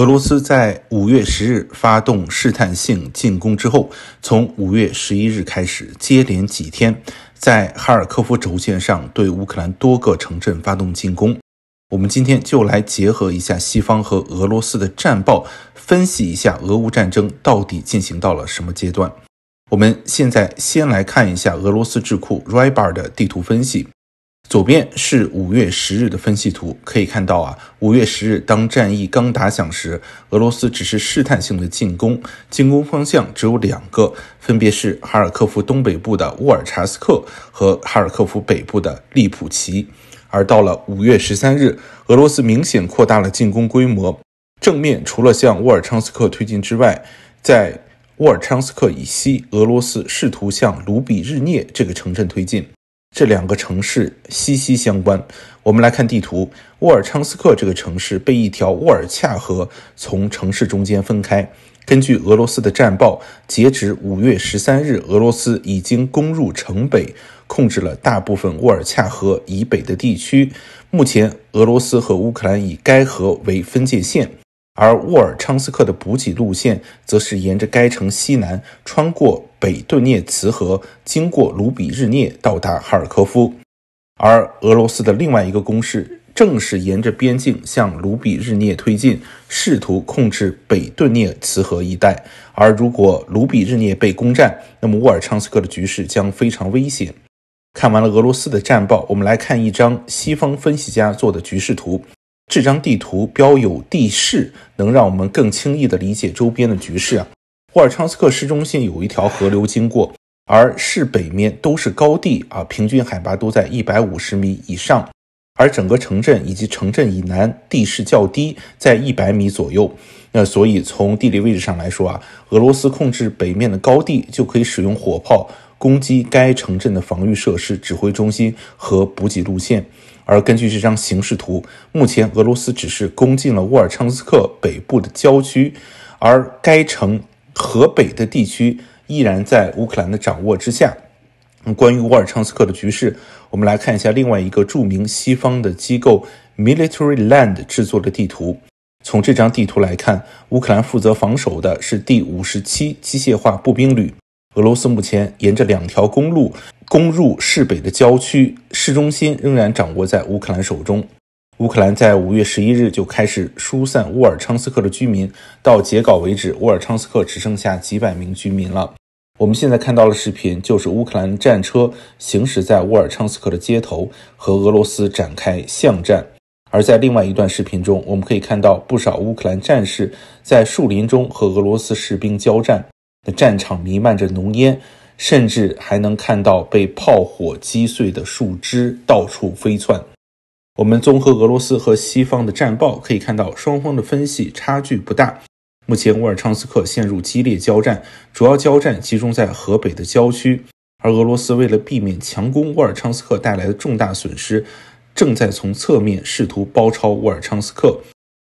俄罗斯在五月十日发动试探性进攻之后，从五月十一日开始，接连几天在哈尔科夫轴线上对乌克兰多个城镇发动进攻。我们今天就来结合一下西方和俄罗斯的战报，分析一下俄乌战争到底进行到了什么阶段。我们现在先来看一下俄罗斯智库 r y b a r 的地图分析。左边是五月十日的分析图，可以看到啊，五月十日当战役刚打响时，俄罗斯只是试探性的进攻，进攻方向只有两个，分别是哈尔科夫东北部的沃尔查斯克和哈尔科夫北部的利普奇。而到了五月十三日，俄罗斯明显扩大了进攻规模，正面除了向沃尔昌斯克推进之外，在沃尔昌斯克以西，俄罗斯试图向卢比日涅这个城镇推进。这两个城市息息相关。我们来看地图，沃尔昌斯克这个城市被一条沃尔恰河从城市中间分开。根据俄罗斯的战报，截止五月十三日，俄罗斯已经攻入城北，控制了大部分沃尔恰河以北的地区。目前，俄罗斯和乌克兰以该河为分界线。而沃尔昌斯克的补给路线则是沿着该城西南，穿过北顿涅茨河，经过卢比日涅到达哈尔科夫。而俄罗斯的另外一个攻势正是沿着边境向卢比日涅推进，试图控制北顿涅茨河一带。而如果卢比日涅被攻占，那么沃尔昌斯克的局势将非常危险。看完了俄罗斯的战报，我们来看一张西方分析家做的局势图。这张地图标有地势，能让我们更轻易的理解周边的局势啊。沃尔昌斯克市中心有一条河流经过，而市北面都是高地啊，平均海拔都在一百五十米以上，而整个城镇以及城镇以南地势较低，在一百米左右。那所以从地理位置上来说啊，俄罗斯控制北面的高地就可以使用火炮。攻击该城镇的防御设施、指挥中心和补给路线。而根据这张形势图，目前俄罗斯只是攻进了沃尔昌斯克北部的郊区，而该城河北的地区依然在乌克兰的掌握之下。关于沃尔昌斯克的局势，我们来看一下另外一个著名西方的机构 Military Land 制作的地图。从这张地图来看，乌克兰负责防守的是第五十七机械化步兵旅。俄罗斯目前沿着两条公路攻入市北的郊区，市中心仍然掌握在乌克兰手中。乌克兰在五月十一日就开始疏散乌尔昌斯克的居民，到截稿为止，乌尔昌斯克只剩下几百名居民了。我们现在看到的视频，就是乌克兰战车行驶在乌尔昌斯克的街头，和俄罗斯展开巷战。而在另外一段视频中，我们可以看到不少乌克兰战士在树林中和俄罗斯士兵交战。战场弥漫着浓烟，甚至还能看到被炮火击碎的树枝到处飞窜。我们综合俄罗斯和西方的战报，可以看到双方的分析差距不大。目前乌尔昌斯克陷入激烈交战，主要交战集中在河北的郊区，而俄罗斯为了避免强攻乌尔昌斯克带来的重大损失，正在从侧面试图包抄乌尔昌斯克。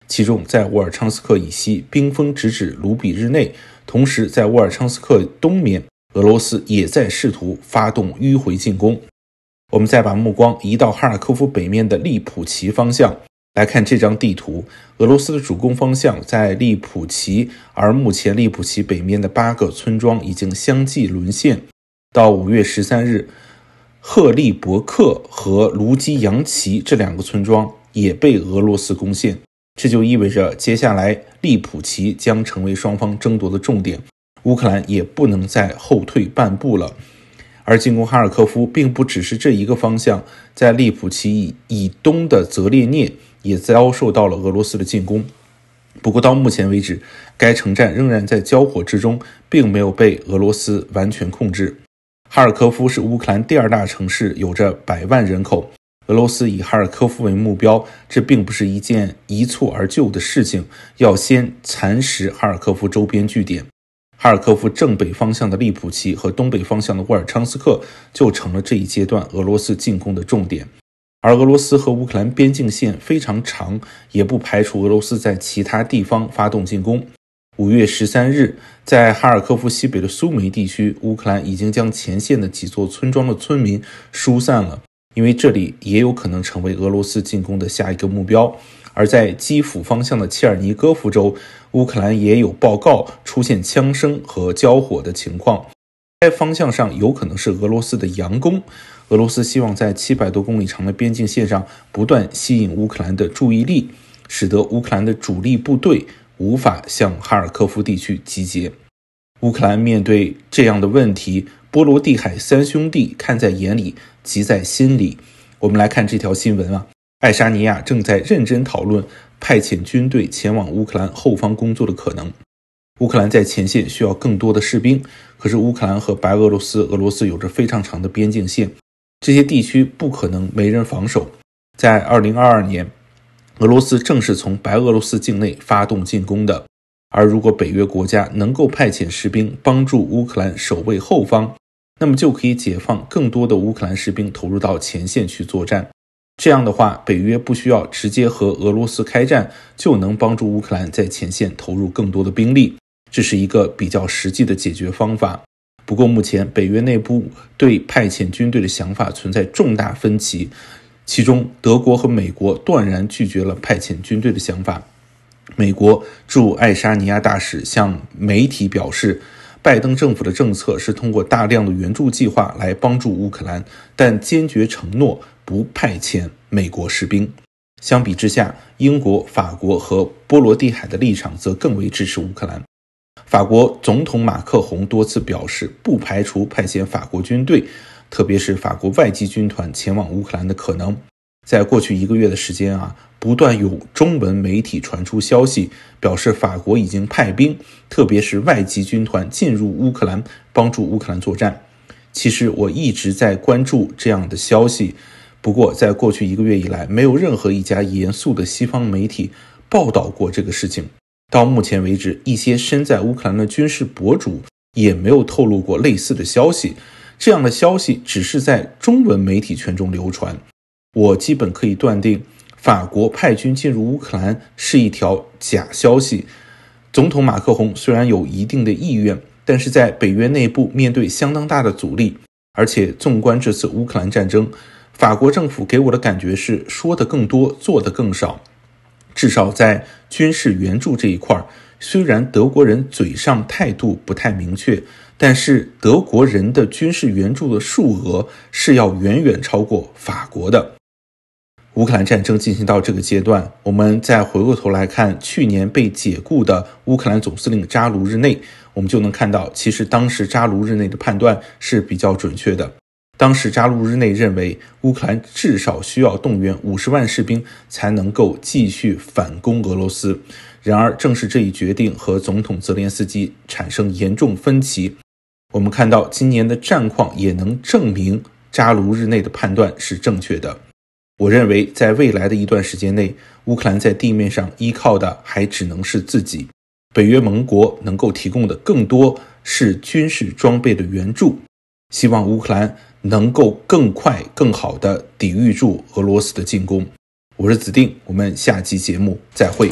其中，在沃尔昌斯克以西，冰封直指卢比日内；同时，在沃尔昌斯克东面，俄罗斯也在试图发动迂回进攻。我们再把目光移到哈尔科夫北面的利普奇方向来看这张地图，俄罗斯的主攻方向在利普奇，而目前利普奇北面的八个村庄已经相继沦陷。到五月十三日，赫利伯克和卢基扬奇这两个村庄也被俄罗斯攻陷。这就意味着，接下来利普奇将成为双方争夺的重点。乌克兰也不能再后退半步了。而进攻哈尔科夫并不只是这一个方向，在利普奇以以东的泽列涅也遭受到了俄罗斯的进攻。不过到目前为止，该城站仍然在交火之中，并没有被俄罗斯完全控制。哈尔科夫是乌克兰第二大城市，有着百万人口。俄罗斯以哈尔科夫为目标，这并不是一件一蹴而就的事情，要先蚕食哈尔科夫周边据点。哈尔科夫正北方向的利普奇和东北方向的沃尔昌斯克就成了这一阶段俄罗斯进攻的重点。而俄罗斯和乌克兰边境线非常长，也不排除俄罗斯在其他地方发动进攻。五月十三日，在哈尔科夫西北的苏梅地区，乌克兰已经将前线的几座村庄的村民疏散了。因为这里也有可能成为俄罗斯进攻的下一个目标，而在基辅方向的切尔尼戈夫州，乌克兰也有报告出现枪声和交火的情况。该方向上有可能是俄罗斯的佯攻。俄罗斯希望在七百多公里长的边境线上不断吸引乌克兰的注意力，使得乌克兰的主力部队无法向哈尔科夫地区集结。乌克兰面对这样的问题，波罗的海三兄弟看在眼里。急在心里，我们来看这条新闻啊。爱沙尼亚正在认真讨论派遣军队前往乌克兰后方工作的可能。乌克兰在前线需要更多的士兵，可是乌克兰和白俄罗斯、俄罗斯有着非常长的边境线，这些地区不可能没人防守。在二零二二年，俄罗斯正是从白俄罗斯境内发动进攻的。而如果北约国家能够派遣士兵帮助乌克兰守卫后方，那么就可以解放更多的乌克兰士兵投入到前线去作战。这样的话，北约不需要直接和俄罗斯开战，就能帮助乌克兰在前线投入更多的兵力。这是一个比较实际的解决方法。不过，目前北约内部对派遣军队的想法存在重大分歧，其中德国和美国断然拒绝了派遣军队的想法。美国驻爱沙尼亚大使向媒体表示。拜登政府的政策是通过大量的援助计划来帮助乌克兰，但坚决承诺不派遣美国士兵。相比之下，英国、法国和波罗的海的立场则更为支持乌克兰。法国总统马克洪多次表示，不排除派遣法国军队，特别是法国外籍军团前往乌克兰的可能。在过去一个月的时间啊，不断有中文媒体传出消息，表示法国已经派兵，特别是外籍军团进入乌克兰，帮助乌克兰作战。其实我一直在关注这样的消息，不过在过去一个月以来，没有任何一家严肃的西方媒体报道过这个事情。到目前为止，一些身在乌克兰的军事博主也没有透露过类似的消息。这样的消息只是在中文媒体圈中流传。我基本可以断定，法国派军进入乌克兰是一条假消息。总统马克龙虽然有一定的意愿，但是在北约内部面对相当大的阻力。而且纵观这次乌克兰战争，法国政府给我的感觉是说的更多，做的更少。至少在军事援助这一块，虽然德国人嘴上态度不太明确，但是德国人的军事援助的数额是要远远超过法国的。乌克兰战争进行到这个阶段，我们再回过头来看去年被解雇的乌克兰总司令扎卢日内，我们就能看到，其实当时扎卢日内的判断是比较准确的。当时扎卢日内认为，乌克兰至少需要动员五十万士兵才能够继续反攻俄罗斯。然而，正是这一决定和总统泽连斯基产生严重分歧。我们看到今年的战况也能证明扎卢日内的判断是正确的。我认为，在未来的一段时间内，乌克兰在地面上依靠的还只能是自己。北约盟国能够提供的更多是军事装备的援助。希望乌克兰能够更快、更好的抵御住俄罗斯的进攻。我是子定，我们下期节目再会。